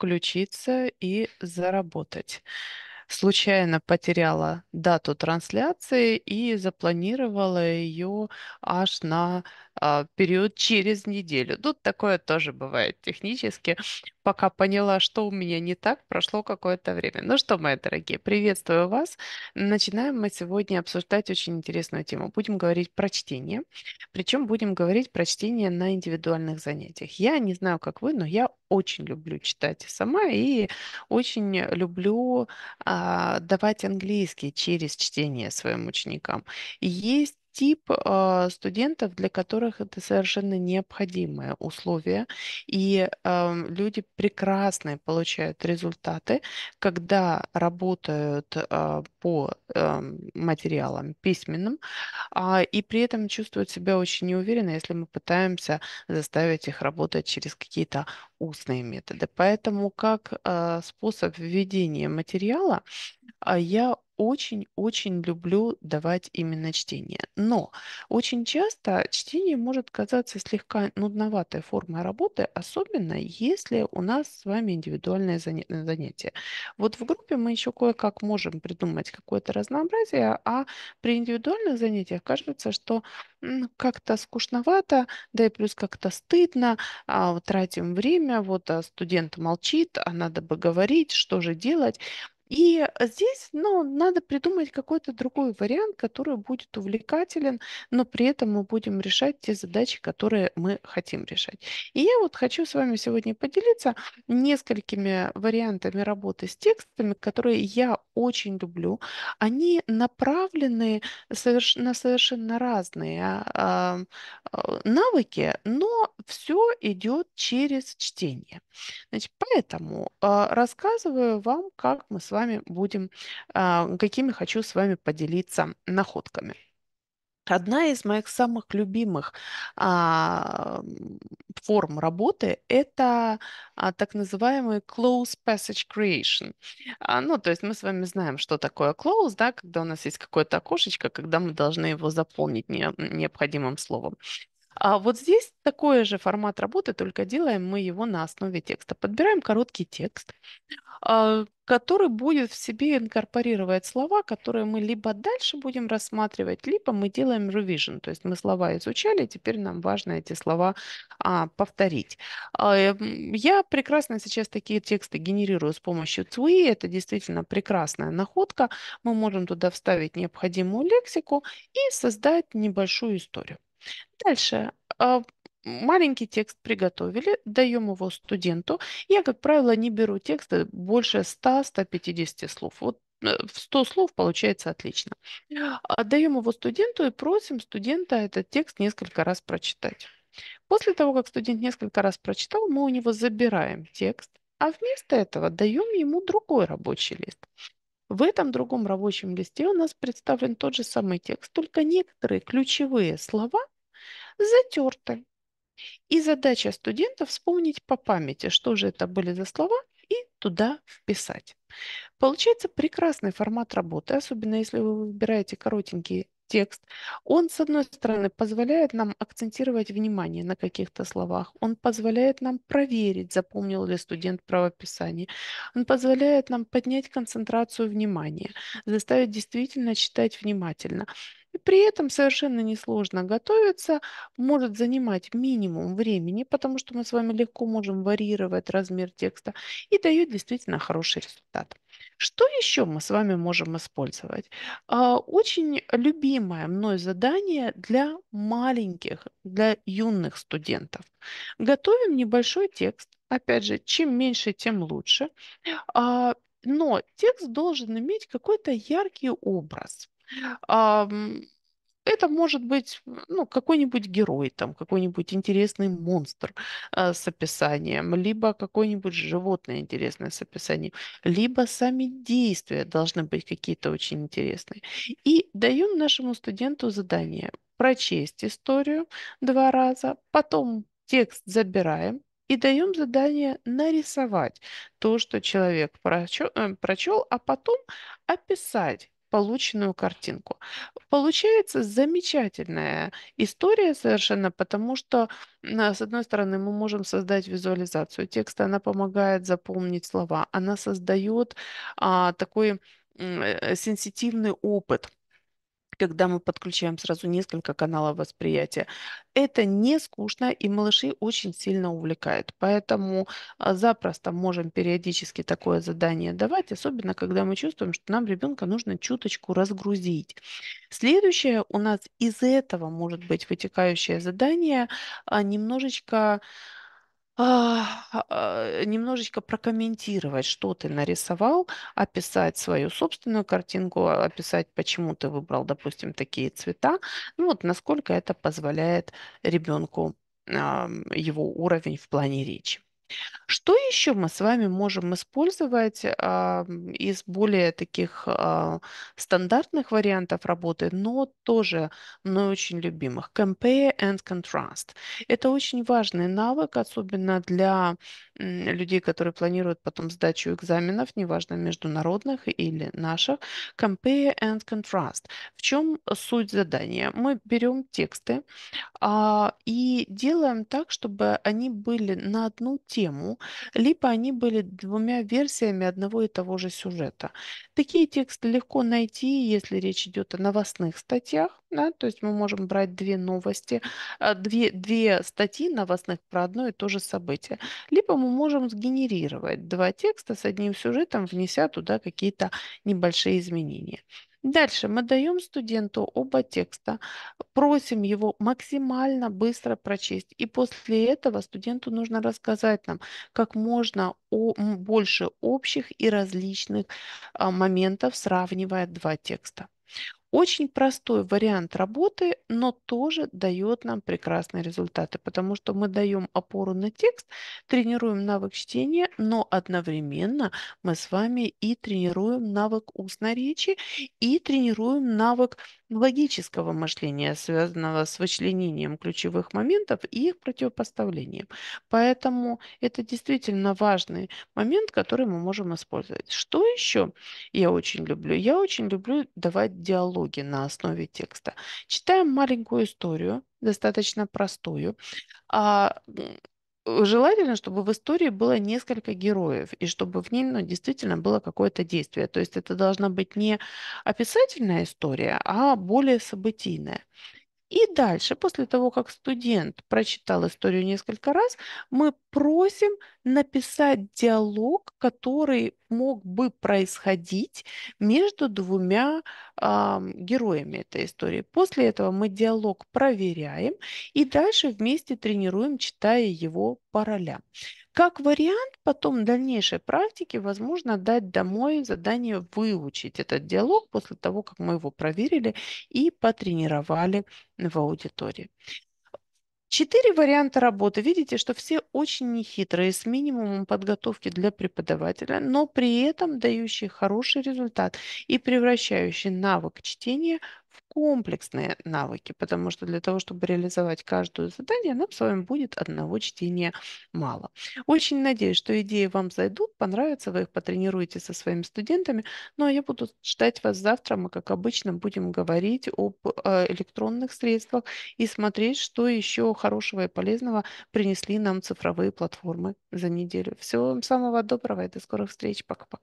включиться и заработать. Случайно потеряла дату трансляции и запланировала ее аж на а, период через неделю. Тут такое тоже бывает технически пока поняла, что у меня не так, прошло какое-то время. Ну что, мои дорогие, приветствую вас. Начинаем мы сегодня обсуждать очень интересную тему. Будем говорить про чтение, причем будем говорить про чтение на индивидуальных занятиях. Я не знаю, как вы, но я очень люблю читать сама и очень люблю а, давать английский через чтение своим ученикам. И есть тип а, студентов, для которых это совершенно необходимое условие. И люди прекрасные получают результаты, когда работают а, по материалам письменным, а, и при этом чувствуют себя очень неуверенно, если мы пытаемся заставить их работать через какие-то устные методы. Поэтому как способ введения материала я очень-очень люблю давать именно чтение. Но очень часто чтение может казаться слегка нудноватой формой работы, особенно если у нас с вами индивидуальное занятие. Вот в группе мы еще кое-как можем придумать какое-то разнообразие, а при индивидуальных занятиях кажется, что как-то скучновато, да и плюс как-то стыдно, а, тратим время, вот а студент молчит, а надо бы говорить, что же делать. И здесь, ну, надо придумать какой-то другой вариант, который будет увлекателен, но при этом мы будем решать те задачи, которые мы хотим решать. И я вот хочу с вами сегодня поделиться несколькими вариантами работы с текстами, которые я очень люблю. Они направлены соверш... на совершенно разные а, а, навыки, но все идет через чтение. Значит, поэтому а, рассказываю вам, как мы с вами вами будем, а, какими хочу с вами поделиться находками. Одна из моих самых любимых а, форм работы – это а, так называемый close passage creation. А, ну, то есть мы с вами знаем, что такое close, да, когда у нас есть какое-то окошечко, когда мы должны его заполнить не, необходимым словом. А вот здесь такой же формат работы, только делаем мы его на основе текста. Подбираем короткий текст, а, который будет в себе инкорпорировать слова, которые мы либо дальше будем рассматривать, либо мы делаем revision, то есть мы слова изучали, теперь нам важно эти слова а, повторить. А, эм, я прекрасно сейчас такие тексты генерирую с помощью ЦУИ, это действительно прекрасная находка, мы можем туда вставить необходимую лексику и создать небольшую историю. Дальше. А, маленький текст приготовили, даем его студенту. Я, как правило, не беру тексты больше 100-150 слов. Вот э, 100 слов получается отлично. Отдаем а, его студенту и просим студента этот текст несколько раз прочитать. После того, как студент несколько раз прочитал, мы у него забираем текст, а вместо этого даем ему другой рабочий лист. В этом другом рабочем листе у нас представлен тот же самый текст, только некоторые ключевые слова затертой. И задача студента вспомнить по памяти, что же это были за слова, и туда вписать. Получается прекрасный формат работы, особенно если вы выбираете коротенький текст. Он, с одной стороны, позволяет нам акцентировать внимание на каких-то словах. Он позволяет нам проверить, запомнил ли студент правописание. Он позволяет нам поднять концентрацию внимания, заставить действительно читать внимательно. И при этом совершенно несложно готовиться, может занимать минимум времени, потому что мы с вами легко можем варьировать размер текста и дает действительно хороший результат. Что еще мы с вами можем использовать? А, очень любимое мной задание для маленьких, для юных студентов. Готовим небольшой текст. Опять же, чем меньше, тем лучше. А, но текст должен иметь какой-то яркий образ это может быть ну, какой-нибудь герой, там, какой-нибудь интересный монстр э, с описанием, либо какое-нибудь животное интересное с описанием, либо сами действия должны быть какие-то очень интересные. И даем нашему студенту задание прочесть историю два раза, потом текст забираем, и даем задание нарисовать то, что человек прочел, э, прочел а потом описать полученную картинку. Получается замечательная история совершенно, потому что, с одной стороны, мы можем создать визуализацию текста, она помогает запомнить слова, она создает а, такой э, э, сенситивный опыт – когда мы подключаем сразу несколько каналов восприятия. Это не скучно, и малыши очень сильно увлекает. Поэтому а, запросто можем периодически такое задание давать, особенно когда мы чувствуем, что нам ребенка нужно чуточку разгрузить. Следующее у нас из этого может быть вытекающее задание а, немножечко а, а, а, немножечко прокомментировать, что ты нарисовал, описать свою собственную картинку, описать, почему ты выбрал, допустим, такие цвета, ну вот насколько это позволяет ребенку его уровень в плане речи. Что еще мы с вами можем использовать а, из более таких а, стандартных вариантов работы, но тоже мной очень любимых? Compare and contrast. Это очень важный навык, особенно для людей, которые планируют потом сдачу экзаменов, неважно, международных или наших, compare and contrast. В чем суть задания? Мы берем тексты а, и делаем так, чтобы они были на одну тему, либо они были двумя версиями одного и того же сюжета. Такие тексты легко найти, если речь идет о новостных статьях, да, то есть мы можем брать две новости, а, две, две статьи новостных про одно и то же событие. Либо мы можем сгенерировать два текста с одним сюжетом, внеся туда какие-то небольшие изменения. Дальше мы даем студенту оба текста, просим его максимально быстро прочесть. И после этого студенту нужно рассказать нам как можно о больше общих и различных а, моментов, сравнивая два текста. Очень простой вариант работы, но тоже дает нам прекрасные результаты, потому что мы даем опору на текст, тренируем навык чтения, но одновременно мы с вами и тренируем навык устной речи, и тренируем навык логического мышления, связанного с вычленением ключевых моментов и их противопоставлением. Поэтому это действительно важный момент, который мы можем использовать. Что еще я очень люблю? Я очень люблю давать диалоги на основе текста. Читаем маленькую историю, достаточно простую, а, Э, желательно, чтобы в истории было несколько героев, и чтобы в ней ну, действительно было какое-то действие. То есть это должна быть не описательная история, а более событийная. И дальше, после того, как студент прочитал историю несколько раз, мы просим написать диалог, который мог бы происходить между двумя э, героями этой истории. После этого мы диалог проверяем и дальше вместе тренируем, читая его по ролям. Как вариант, потом дальнейшей практики, возможно дать домой задание выучить этот диалог после того, как мы его проверили и потренировали в аудитории. Четыре варианта работы. Видите, что все очень нехитрые, с минимумом подготовки для преподавателя, но при этом дающие хороший результат и превращающие навык чтения в комплексные навыки, потому что для того, чтобы реализовать каждое задание, нам с вами будет одного чтения мало. Очень надеюсь, что идеи вам зайдут, понравятся, вы их потренируете со своими студентами. Ну а я буду ждать вас завтра. Мы, как обычно, будем говорить об э, электронных средствах и смотреть, что еще хорошего и полезного принесли нам цифровые платформы за неделю. Всего вам самого доброго и до скорых встреч. Пока-пока.